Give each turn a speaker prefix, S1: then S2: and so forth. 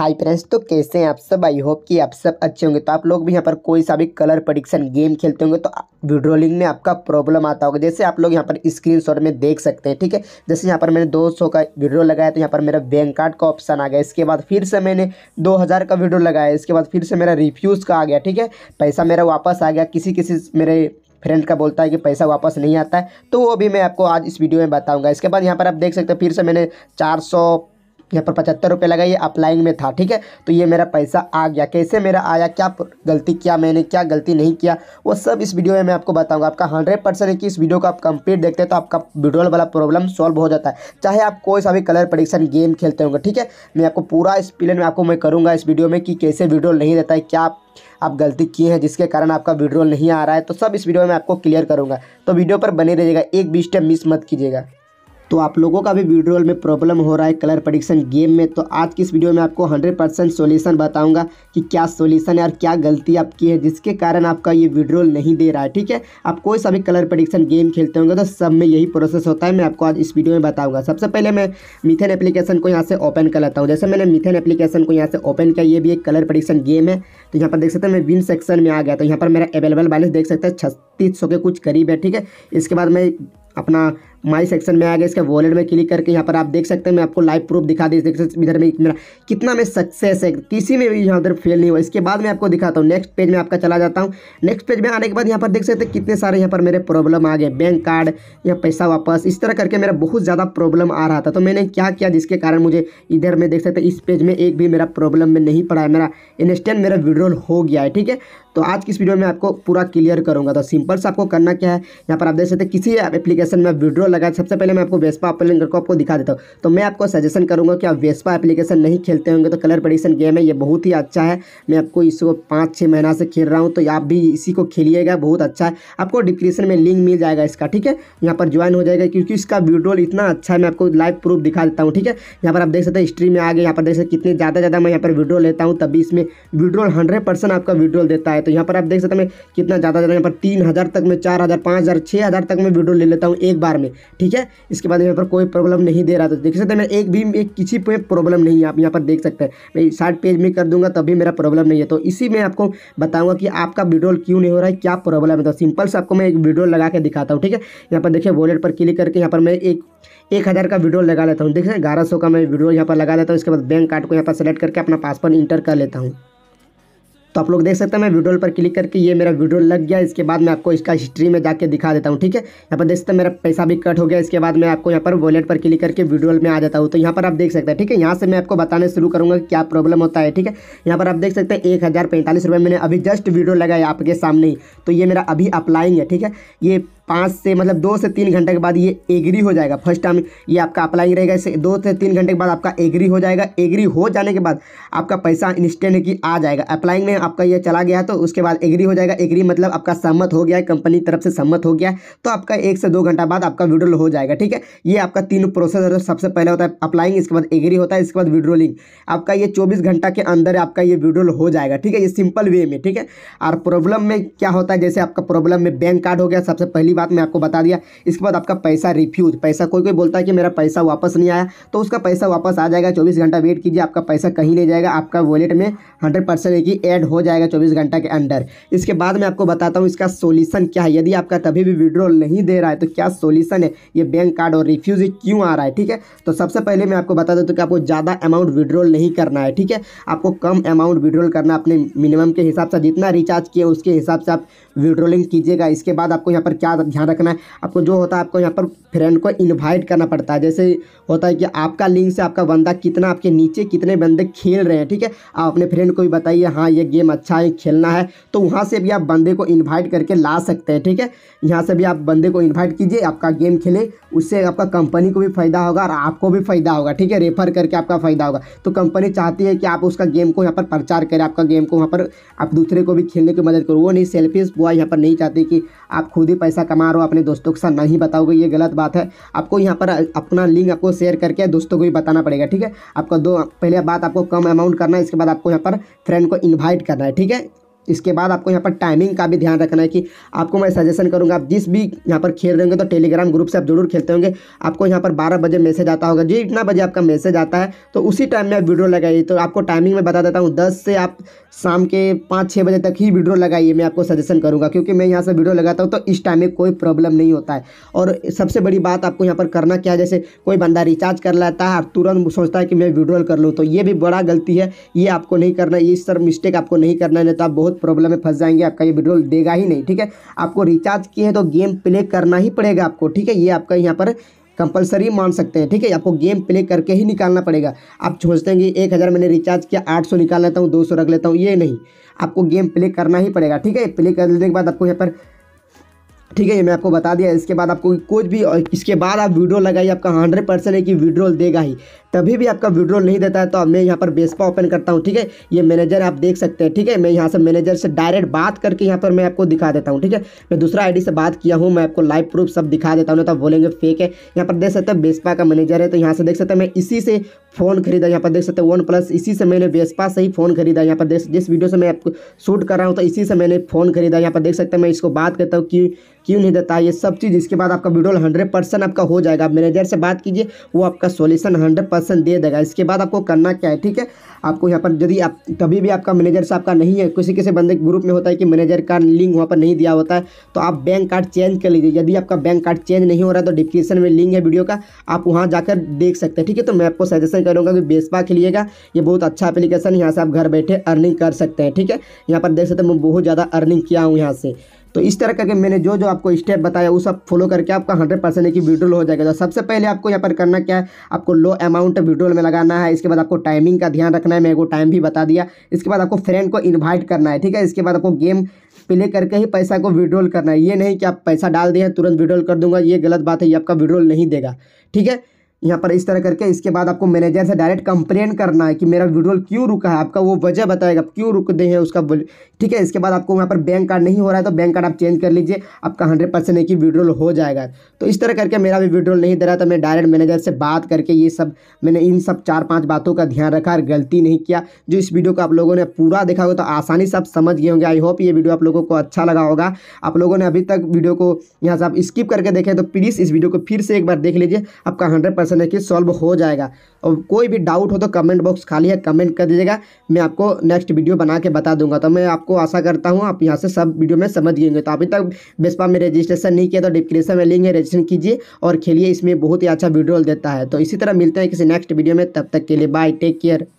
S1: hi friends तो कैसे हैं आप सब आई होप कि आप सब अच्छे होंगे तो आप लोग भी यहाँ पर कोई सा भी कलर प्रडिक्शन गेम खेलते होंगे तो विड्रोलिंग में आपका प्रॉब्लम आता होगा जैसे आप लोग यहाँ पर स्क्रीनशॉट में देख सकते हैं ठीक है जैसे यहाँ पर मैंने दो का वीडियो लगाया तो यहाँ पर मेरा बैंक कार्ड का ऑप्शन आ गया इसके बाद फिर से मैंने दो का वीडियो लगाया इसके बाद फिर से मेरा रिफ्यूज़ का आ गया ठीक है पैसा मेरा वापस आ गया किसी किसी मेरे फ्रेंड का बोलता है कि पैसा वापस नहीं आता है तो वो भी मैं आपको आज इस वीडियो में बताऊंगा इसके बाद यहाँ पर आप देख सकते हैं फिर से मैंने चार यहाँ पर पचहत्तर रुपये लगाइए अपलाइंग में था ठीक है तो ये मेरा पैसा आ गया कैसे मेरा आया क्या गलती किया मैंने क्या गलती नहीं किया वो सब इस वीडियो में मैं आपको बताऊंगा आपका हंड्रेड परसेंट कि इस वीडियो को आप कंप्लीट देखते हैं तो आपका विड्रोल वाला प्रॉब्लम सॉल्व हो जाता है चाहे आप कोई सा भी कलर प्रडिक्शन गेम खेलते होंगे ठीक है मैं आपको पूरा एक्सप्लेन में आपको मैं करूँगा इस वीडियो में कि कैसे विड्रोल नहीं देता है क्या आप गलती किए हैं जिसके कारण आपका विड्रोल नहीं आ रहा है तो सब इस वीडियो में आपको क्लियर करूँगा तो वीडियो पर बने रहिएगा एक भी स्टेप मिस मत कीजिएगा तो आप लोगों का भी वीडियो में प्रॉब्लम हो रहा है कलर प्रडिक्शन गेम में तो आज की इस वीडियो में आपको 100 परसेंट सोल्यूशन बताऊंगा कि क्या सोल्यूशन है और क्या गलती आपकी है जिसके कारण आपका ये वीडियो नहीं दे रहा है ठीक है आप कोई सा भी कलर प्रडिक्शन गेम खेलते होंगे तो सब में यही प्रोसेस होता है मैं आपको आज इस वीडियो में बताऊँगा सबसे पहले मैं मिथेन एप्लीकेशन को यहाँ से ओपन कर लेता हूँ जैसे मैंने मिथेन एप्लीकेशन को यहाँ से ओपन किया ये भी एक कलर प्रडिक्शन गेम है तो यहाँ पर देख सकते हैं मैं विन सेक्शन में आ गया तो यहाँ पर मेरा अवेलेबल बैलेंस देख सकते हैं छत्तीस के कुछ करीब है ठीक है इसके बाद मैं अपना माई सेक्शन में आ गया इसका वॉलेट में क्लिक करके यहाँ पर आप देख सकते हैं मैं आपको लाइव प्रूफ दिखा दी देख सकते इधर में मेरा कितना मैं सक्सेस है किसी में भी यहाँ उधर फेल नहीं हुआ इसके बाद मैं आपको दिखाता हूँ नेक्स्ट पेज में आपका चला जाता हूँ नेक्स्ट पेज में आने के बाद यहाँ पर देख सकते हैं कितने सारे यहाँ पर मेरे प्रॉब्लम आ गए बैंक कार्ड या पैसा वापस इस तरह करके मेरा बहुत ज़्यादा प्रॉब्लम आ रहा था तो मैंने क्या किया जिसके कारण मुझे इधर में देख सकते इस पेज में एक भी मेरा प्रॉब्लम में नहीं पड़ा है मेरा इंस्टेंट मेरा विड्रोल हो गया है ठीक है तो आज की इस वीडियो में आपको पूरा क्लियर करूँगा तो सिंपल से आपको करना क्या है यहाँ पर आप देख सकते किसी एप्लीकेशन में विड्रोल लगा सबसे पहले मैं आपको वेस्पा अपलिंगर को आपको दिखा देता हूँ तो मैं आपको सजेशन करूँगा कि आप वेस्पा एप्लीकेशन नहीं खेलते होंगे तो कलर पडिशन गेम है ये बहुत ही अच्छा है मैं आपको इसको पाँच छः महीना से खेल रहा हूँ तो आप भी इसी को खेलिएगा बहुत अच्छा है आपको डिस्क्रिप्शन में लिंक मिल जाएगा इसका ठीक है यहाँ पर ज्वाइन हो जाएगा क्योंकि इसका विड्रोल इतना अच्छा है मैं आपको लाइव प्रूफ दिखा देता हूँ ठीक है यहाँ पर आप देख सकते हैं स्ट्रीम में आगे यहाँ पर देख सकते कितने ज़्यादा ज़्यादा मैं यहाँ पर वीडियो लेता हूँ तभी इसमें विड्रोल हंड्रेड आपका वीडियो देता है तो यहाँ पर आप देख सकते हैं कितना ज़्यादा ज़्यादा यहाँ पर तीन तक मैं चार हज़ार पाँच तक मैं वीडियो ले लेता हूँ एक बार में ठीक है इसके बाद यहाँ पर कोई प्रॉब्लम नहीं दे रहा था तो देख सकते हैं मैं एक भी एक किसी पे प्रॉब्लम नहीं है आप यहाँ पर देख सकते हैं मैं साठ पेज में कर दूंगा तभी मेरा प्रॉब्लम नहीं है तो इसी में आपको बताऊँगा कि आपका विड्रोल क्यों नहीं हो रहा है क्या प्रॉब्लम है तो सिंपल से आपको मैं एक विड्रोल लगा के दिखाता हूँ ठीक है यहाँ पर देखिए वॉलेट पर क्लिक करके यहाँ पर मैं एक एक हज़ार का वीडियो लगा लेता हूँ देखिए ग्यारह सौ का मैं वीडियो यहाँ पर लगा लेता हूँ इसके बाद बैंक कार्ड को यहाँ पर सेलेक्ट करके अपना पासवर्ड इंटर कर लेता हूँ तो आप लोग देख सकते हैं मैं विड्रोल पर क्लिक करके ये मेरा विड्रोल लग गया इसके बाद मैं आपको इसका हिस्ट्री में जाके दिखा देता हूँ ठीक है यहाँ पर देख सकते हैं मेरा पैसा भी कट हो गया इसके बाद मैं आपको यहाँ पर वॉलेट पर क्लिक करके विड्रोल में आ जाता हूँ तो यहाँ पर आप देख सकते हैं ठीक है यहाँ से मैं आपको बताने शुरू करूँगा क्या प्रॉब्लम होता है ठीक है यहाँ पर आप देख सकते हैं एक मैंने अभी जस्ट वीडियो लगाया आपके सामने ही तो ये मेरा अभी अप्लाइंग है ठीक है ये पाँच से मतलब दो से तीन घंटे के बाद ये एग्री हो जाएगा फर्स्ट टाइम ये आपका अप्लाई रहेगा इसे दो से तीन घंटे के बाद आपका एग्री हो जाएगा एग्री हो जाने के बाद आपका पैसा इंस्टेंट की आ जाएगा अप्लाइंग में आपका ये चला गया तो उसके बाद एग्री हो जाएगा एग्री मतलब आपका सहमत हो गया है कंपनी तरफ से सहमत हो गया तो आपका एक से दो घंटा बाद आपका विड्रोल हो जाएगा ठीक है ये आपका तीन प्रोसेस है सबसे पहले होता है अप्लाइंग इसके बाद एग्री होता है इसके बाद विड्रोलिंग आपका ये चौबीस घंटा के अंदर आपका ये विड्रोल हो जाएगा ठीक है ये सिंपल वे में ठीक है और प्रॉब्लम में क्या होता है जैसे आपका प्रॉब्लम में बैंक कार्ड हो गया सबसे पहली बात मैं आपको बता दिया इसके बाद आपका पैसा रिफ्यूज पैसा कोई कोई बोलता है कि मेरा पैसा वापस नहीं आया तो उसका पैसा वापस आ जाएगा चौबीस घंटा वेट कीजिए आपका पैसा कहीं नहीं जाएगा आपका वॉलेट में हंड्रेड परसेंट की ऐड हो जाएगा चौबीस घंटा के अंडर इसके बाद मैं आपको बताता हूँ इसका सोल्यूशन क्या है यदि आपका तभी भी विड्रॉल नहीं दे रहा है तो क्या सोल्यूशन है ये बैंक कार्ड और रिफ्यूज क्यों आ रहा है ठीक है तो सबसे पहले मैं आपको बता देता तो हूँ कि आपको ज़्यादा अमाउंट विड्रॉल नहीं करना है ठीक है आपको कम अमाउंट विड्रॉल करना अपने मिनिमम के हिसाब से जितना रिचार्ज किए उसके हिसाब से आप विड्रोलिंग कीजिएगा इसके बाद आपको यहाँ पर क्या ध्यान रखना है आपको जो होता है आपको यहाँ पर फ्रेंड को इन्वाइट करना पड़ता है जैसे होता है कि आपका लिंक से आपका बंदा कितना आपके नीचे कितने बंदे खेल रहे हैं ठीक है आप अपने फ्रेंड को भी बताइए हाँ ये गेम अच्छा है खेलना है तो वहाँ से भी आप बंदे को इन्वाइट करके ला सकते हैं ठीक है यहाँ से भी आप बंदे को इन्वाइट कीजिए आपका गेम खेले उससे आपका कंपनी को भी फ़ायदा होगा और आपको भी फ़ायदा होगा ठीक है रेफर करके आपका फ़ायदा होगा तो कंपनी चाहती है कि आप उसका गेम को यहाँ पर प्रचार करें आपका गेम को वहाँ पर आप दूसरे को भी खेलने की मदद करो वो नहीं सेल्फीज हुआ भाई यहाँ पर नहीं चाहती कि आप खुद ही पैसा कमा रहे हो अपने दोस्तों के साथ नहीं बताओगे ये गलत बात है आपको यहाँ पर अपना लिंक आपको शेयर करके दोस्तों को भी बताना पड़ेगा ठीक है आपका दो पहले बात आपको कम अमाउंट करना है इसके बाद आपको यहाँ पर फ्रेंड को इन्वाइट करना है ठीक है इसके बाद आपको यहाँ पर टाइमिंग का भी ध्यान रखना है कि आपको मैं सजेशन करूँगा आप जिस भी यहाँ पर खेल रहे होंगे तो टेलीग्राम ग्रुप से आप जरूर खेलते होंगे आपको यहाँ पर बारह बजे मैसेज आता होगा जी इतना बजे आपका मैसेज आता है तो उसी टाइम में आप वीडियो लगाइए तो आपको टाइमिंग में बता देता हूँ दस से आप शाम के पाँच छः बजे तक ही वीडियो लगाइए मैं आपको सजेशन करूँगा क्योंकि मैं यहाँ से वीडियो लगाता हूँ तो इस टाइम में कोई प्रॉब्लम नहीं होता है और सबसे बड़ी बात आपको यहाँ पर करना क्या है जैसे कोई बंदा रिचार्ज कर लेता है और तुरंत सोचता है कि मैं विड्रॉल कर लूँ तो ये भी बड़ा गलती है ये आपको नहीं करना ये सर मिस्टेक आपको नहीं करना नहीं तो आप बहुत प्रॉब्लम में फंस जाएंगे आपका ये विड्रोल देगा ही नहीं ठीक है आपको रिचार्ज किए हैं तो गेम प्ले करना ही पड़ेगा आपको ठीक है ये आपका यहाँ पर कंपलसरी मान सकते हैं ठीक है आपको गेम प्ले करके ही निकालना पड़ेगा आप सोचते हैं कि एक हज़ार मैंने रिचार्ज किया आठ सौ निकाल लेता हूँ दो सौ रख लेता हूँ ये नहीं आपको गेम प्ले करना ही पड़ेगा ठीक है प्ले करने के बाद आपको यहाँ पर ठीक है ये मैं आपको बता दिया इसके बाद आपको कुछ भी इसके बाद आप विड्रोल लगाइए आपका हंड्रेड परसेंट है कि विड्रोल देगा ही तभी भी आपका विड्रोल नहीं देता है तो अब मैं यहाँ पर बेसपा ओपन करता हूँ ठीक है ये मैनेजर आप देख सकते हैं ठीक है मैं यहाँ से मैनेजर से डायरेक्ट बात करके यहाँ पर मैं आपको दिखा देता हूँ ठीक है मैं दूसरा आई से बात किया हूँ मैं आपको लाइव प्रूफ सब दिखा देता हूँ तो बोलेंगे फेक है यहाँ पर देख सकते हैं बेसपा का मैनेजर है तो यहाँ से देख सकते हैं मैं इसी से फ़ोन खरीदा यहाँ पर देख सकते हैं वन प्लस इसी से मैंने बेसपा से ही फ़ोन खरीदा यहाँ पर देख जिस वीडियो से मैं आपको शूट कर रहा हूँ तो इसी से मैंने फ़ोन खरीदा यहाँ पर देख सकते हैं मैं इसको बात करता हूँ कि क्यों नहीं देता है ये सब चीज़ इसके बाद आपका विड्रोल हंड्रेड परसेंट आपका हो जाएगा आप मैनेजर से बात कीजिए वो आपका सोल्यूशन हंड्रेड परसेंट दे देगा इसके बाद आपको करना क्या है ठीक है आपको यहाँ पर यदि आप कभी भी आपका मैनेजर से आपका नहीं है किसी किसी बंदे के ग्रुप में होता है कि मैनेजर का लिंक वहाँ पर नहीं दिया होता है तो आप बैंक कार्ड चेंज कर लीजिए यदि आपका बैंक कार्ड चेंज नहीं हो रहा है तो डिस्क्रिप्शन में लिंक है वीडियो का आप वहाँ जाकर देख सकते हैं ठीक है तो मैं आपको सजेशन करूँगा कि बेसपा खेलिएगा ये बहुत अच्छा एप्लीकेशन यहाँ से आप घर बैठे अर्निंग कर सकते हैं ठीक है यहाँ पर देख सकते हैं मैं बहुत ज़्यादा अर्निंग किया हूँ यहाँ से तो इस तरह करके मैंने जो जो आपको स्टेप बताया वो सब फॉलो करके आपका हंड्रेड परसेंट की विड्रोल हो जाएगा तो सबसे पहले आपको यहाँ पर करना क्या है आपको लो अमाउंट विड्रोल में लगाना है इसके बाद आपको टाइमिंग का ध्यान रखना है मेरे को टाइम भी बता दिया इसके बाद आपको फ्रेंड को इन्वाइट करना है ठीक है इसके बाद आपको गेम प्ले करके ही पैसा को विड्रॉल करना है ये नहीं कि आप पैसा डाल दें तुरंत विड्रॉल कर दूंगा ये गलत बात है ये आपका विड्रॉल नहीं देगा ठीक है यहाँ पर इस तरह करके इसके बाद आपको मैनेजर से डायरेक्ट कंप्लेन करना है कि मेरा विड्रोल क्यों रुका है आपका वो वजह बताएगा क्यों रुक दे हैं उसका ठीक है इसके बाद आपको वहाँ पर बैंक कार्ड नहीं हो रहा है तो बैंक कार्ड आप चेंज कर लीजिए आपका हंड्रेड परसेंट एक कि विड्रोल हो जाएगा तो इस तरह करके मेरा भी विड्रोल नहीं दे रहा था तो मैं डायरेक्ट मैनेजर से बात करके ये सब मैंने इन सब चार पाँच बातों का ध्यान रखा और गलती नहीं किया जो इस वीडियो को आप लोगों ने पूरा देखा होगा तो आसानी से आप समझ गए होंगे आई होप ये वीडियो आप लोगों को अच्छा लगा होगा आप लोगों ने अभी तक वीडियो को यहाँ से आप स्किप करके देखें तो प्लीज़ इस वीडियो को फिर से एक बार देख लीजिए आपका हंड्रेड क्वेश्चन है कि सॉल्व हो जाएगा और कोई भी डाउट हो तो कमेंट बॉक्स खाली है कमेंट कर दीजिएगा मैं आपको नेक्स्ट वीडियो बना के बता दूंगा तो मैं आपको आशा करता हूँ आप यहाँ से सब वीडियो में समझ गए होंगे तो अभी तक बेस्पा में रजिस्ट्रेशन नहीं किया तो डिस्क्रिप्शन में लिंक है रजिस्ट्रेशन कीजिए और खेलिए इसमें बहुत ही अच्छा वीडियो देता है तो इसी तरह मिलते हैं किसी नेक्स्ट वीडियो में तब तक के लिए बाय टेक केयर